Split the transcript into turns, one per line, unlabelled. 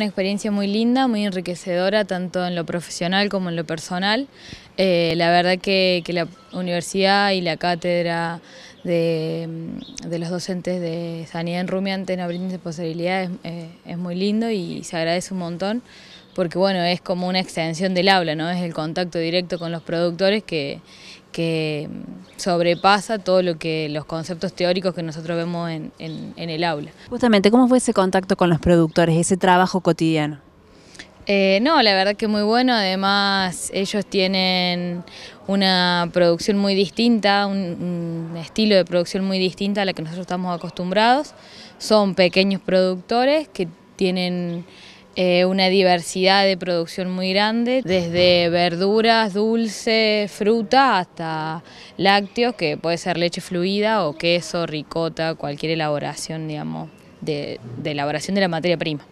Una experiencia muy linda, muy enriquecedora, tanto en lo profesional como en lo personal. Eh, la verdad que, que la universidad y la cátedra Mm, de, los docentes de sanidad en Rumiante no de posibilidades es, eh, es muy lindo y se agradece un montón porque bueno, es como una extensión del aula, ¿no? Es el contacto directo con los productores que, mm, sobrepasa todo lo que los conceptos teóricos que nosotros vemos en, en, el aula.
Justamente, ¿cómo fue ese contacto con los productores, ese trabajo cotidiano?
Eh, no, la verdad que muy bueno, además ellos tienen una producción muy distinta, un un estilo de producción muy distinta a la que nosotros estamos acostumbrados. Son pequeños productores que tienen eh, una diversidad de producción muy grande, desde verduras, dulces, fruta, hasta lácteos, que puede ser leche fluida o queso, ricota, cualquier elaboración, digamos, de elaboración de la materia prima.